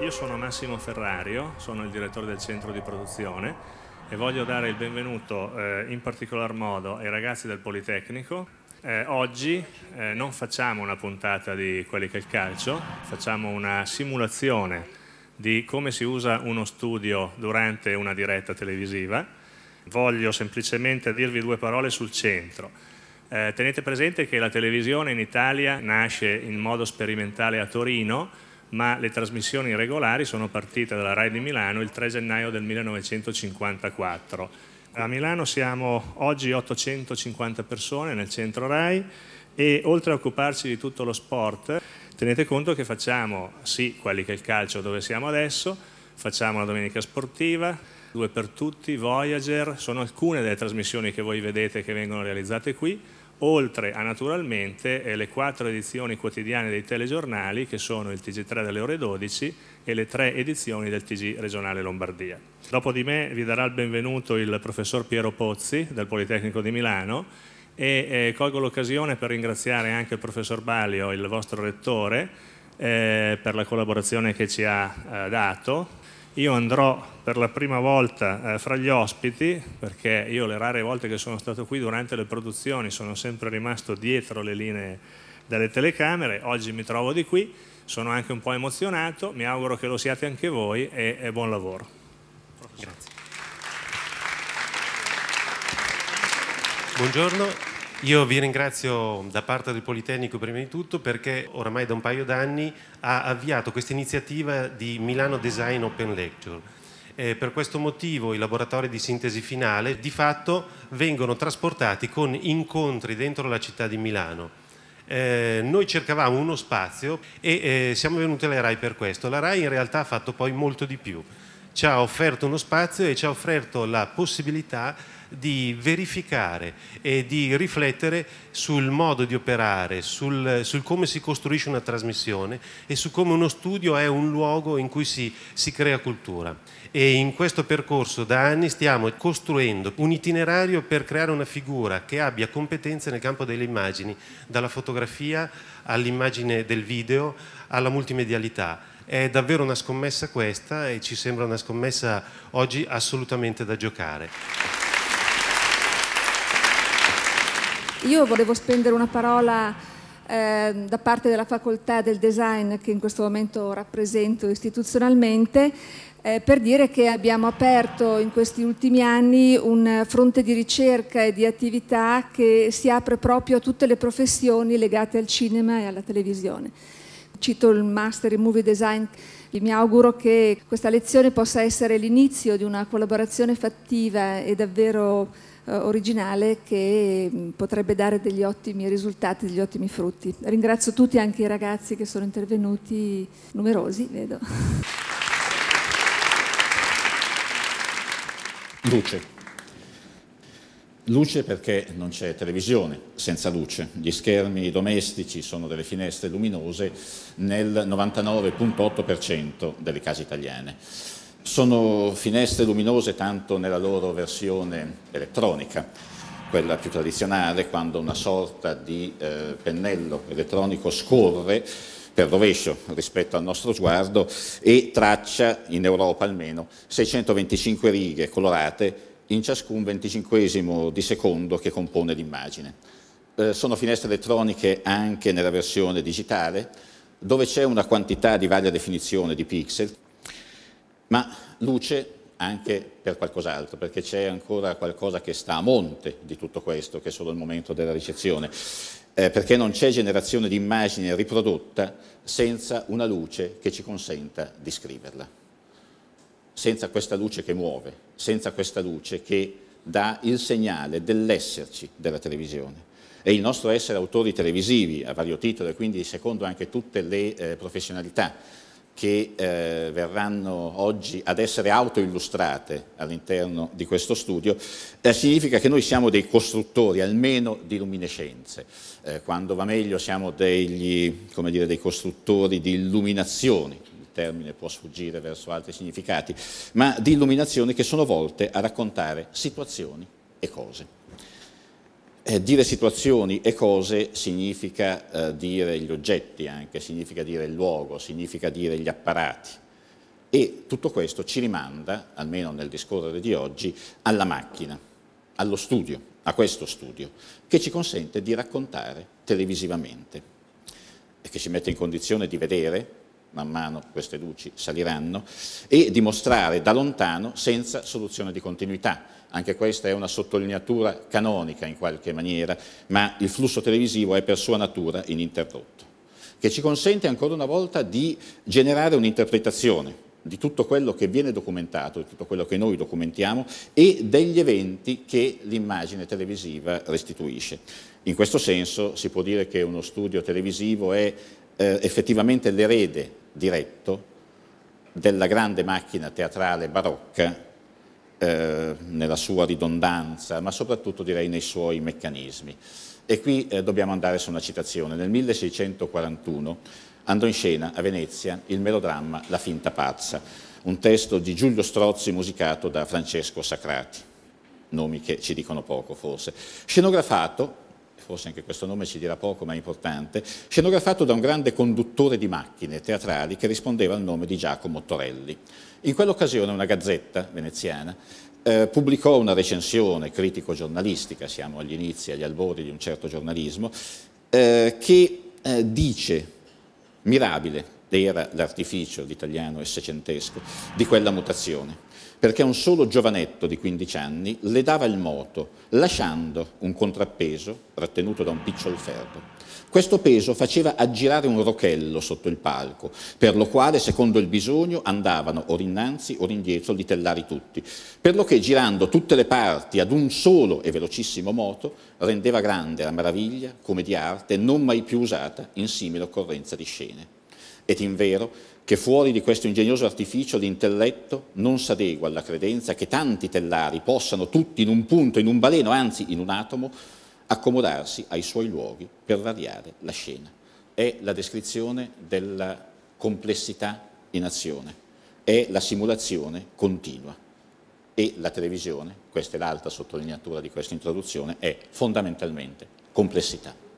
Io sono Massimo Ferrario, sono il direttore del centro di produzione e voglio dare il benvenuto eh, in particolar modo ai ragazzi del Politecnico. Eh, oggi eh, non facciamo una puntata di quelli che è il calcio, facciamo una simulazione di come si usa uno studio durante una diretta televisiva. Voglio semplicemente dirvi due parole sul centro. Eh, tenete presente che la televisione in Italia nasce in modo sperimentale a Torino, ma le trasmissioni regolari sono partite dalla RAI di Milano il 3 gennaio del 1954. A Milano siamo oggi 850 persone nel centro RAI e oltre a occuparci di tutto lo sport, tenete conto che facciamo sì quelli che è il calcio dove siamo adesso, facciamo la domenica sportiva, due per tutti, Voyager, sono alcune delle trasmissioni che voi vedete che vengono realizzate qui, oltre a naturalmente eh, le quattro edizioni quotidiane dei telegiornali che sono il TG3 delle ore 12 e le tre edizioni del TG regionale Lombardia. Dopo di me vi darà il benvenuto il professor Piero Pozzi del Politecnico di Milano e eh, colgo l'occasione per ringraziare anche il professor Balio, il vostro rettore, eh, per la collaborazione che ci ha eh, dato io andrò per la prima volta eh, fra gli ospiti, perché io le rare volte che sono stato qui durante le produzioni sono sempre rimasto dietro le linee delle telecamere, oggi mi trovo di qui, sono anche un po' emozionato, mi auguro che lo siate anche voi e, e buon lavoro. Grazie. Buongiorno, io vi ringrazio da parte del Politecnico prima di tutto perché oramai da un paio d'anni ha avviato questa iniziativa di Milano Design Open Lecture. Eh, per questo motivo i laboratori di sintesi finale di fatto vengono trasportati con incontri dentro la città di Milano. Eh, noi cercavamo uno spazio e eh, siamo venuti alla RAI per questo. La RAI in realtà ha fatto poi molto di più ci ha offerto uno spazio e ci ha offerto la possibilità di verificare e di riflettere sul modo di operare, sul, sul, come si costruisce una trasmissione e su come uno studio è un luogo in cui si, si crea cultura. E in questo percorso da anni stiamo costruendo un itinerario per creare una figura che abbia competenze nel campo delle immagini, dalla fotografia all'immagine del video alla multimedialità è davvero una scommessa questa e ci sembra una scommessa oggi assolutamente da giocare. Io volevo spendere una parola eh, da parte della facoltà del design che in questo momento rappresento istituzionalmente eh, per dire che abbiamo aperto in questi ultimi anni un fronte di ricerca e di attività che si apre proprio a tutte le professioni legate al cinema e alla televisione cito il Master in Movie Design, mi auguro che questa lezione possa essere l'inizio di una collaborazione fattiva e davvero eh, originale che mm, potrebbe dare degli ottimi risultati, degli ottimi frutti. Ringrazio tutti, anche i ragazzi che sono intervenuti, numerosi, vedo. Luce. Luce perché non c'è televisione senza luce, gli schermi domestici sono delle finestre luminose nel 99.8% delle case italiane. Sono finestre luminose tanto nella loro versione elettronica, quella più tradizionale, quando una sorta di eh, pennello elettronico scorre per rovescio rispetto al nostro sguardo e traccia, in Europa almeno, 625 righe colorate in ciascun venticinquesimo di secondo che compone l'immagine. Eh, sono finestre elettroniche anche nella versione digitale, dove c'è una quantità di varia definizione di pixel, ma luce anche per qualcos'altro, perché c'è ancora qualcosa che sta a monte di tutto questo, che è solo il momento della ricezione, eh, perché non c'è generazione di immagine riprodotta senza una luce che ci consenta di scriverla senza questa luce che muove, senza questa luce che dà il segnale dell'esserci della televisione. E il nostro essere autori televisivi a vario titolo e quindi secondo anche tutte le eh, professionalità che eh, verranno oggi ad essere autoillustrate all'interno di questo studio, eh, significa che noi siamo dei costruttori, almeno di luminescenze. Eh, quando va meglio siamo degli, dire, dei costruttori di illuminazioni, termine può sfuggire verso altri significati, ma di illuminazioni che sono volte a raccontare situazioni e cose. Eh, dire situazioni e cose significa eh, dire gli oggetti anche, significa dire il luogo, significa dire gli apparati. E tutto questo ci rimanda, almeno nel discorrere di oggi, alla macchina, allo studio, a questo studio, che ci consente di raccontare televisivamente e che ci mette in condizione di vedere man mano queste luci saliranno, e dimostrare da lontano senza soluzione di continuità. Anche questa è una sottolineatura canonica in qualche maniera, ma il flusso televisivo è per sua natura ininterrotto, che ci consente ancora una volta di generare un'interpretazione di tutto quello che viene documentato, di tutto quello che noi documentiamo e degli eventi che l'immagine televisiva restituisce. In questo senso si può dire che uno studio televisivo è eh, effettivamente l'erede diretto della grande macchina teatrale barocca eh, nella sua ridondanza, ma soprattutto direi nei suoi meccanismi. E qui eh, dobbiamo andare su una citazione. Nel 1641 andò in scena a Venezia il melodramma La finta pazza, un testo di Giulio Strozzi musicato da Francesco Sacrati, nomi che ci dicono poco forse, scenografato forse anche questo nome ci dirà poco ma è importante, scenografato da un grande conduttore di macchine teatrali che rispondeva al nome di Giacomo Torelli. In quell'occasione una gazzetta veneziana eh, pubblicò una recensione critico-giornalistica, siamo agli inizi, agli albori di un certo giornalismo, eh, che eh, dice, mirabile, era l'artificio, l'italiano è secentesco, di quella mutazione, perché un solo giovanetto di 15 anni le dava il moto, lasciando un contrappeso trattenuto da un picciol ferro. Questo peso faceva aggirare un rochello sotto il palco, per lo quale, secondo il bisogno, andavano or innanzi or indietro litellari tutti, per lo che, girando tutte le parti ad un solo e velocissimo moto, rendeva grande la meraviglia, come di arte, non mai più usata in simile occorrenza di scene. Ed invero che fuori di questo ingegnoso artificio l'intelletto non s'adegua alla credenza che tanti tellari possano tutti in un punto, in un baleno, anzi in un atomo, accomodarsi ai suoi luoghi per variare la scena. È la descrizione della complessità in azione, è la simulazione continua e la televisione, questa è l'altra sottolineatura di questa introduzione, è fondamentalmente complessità.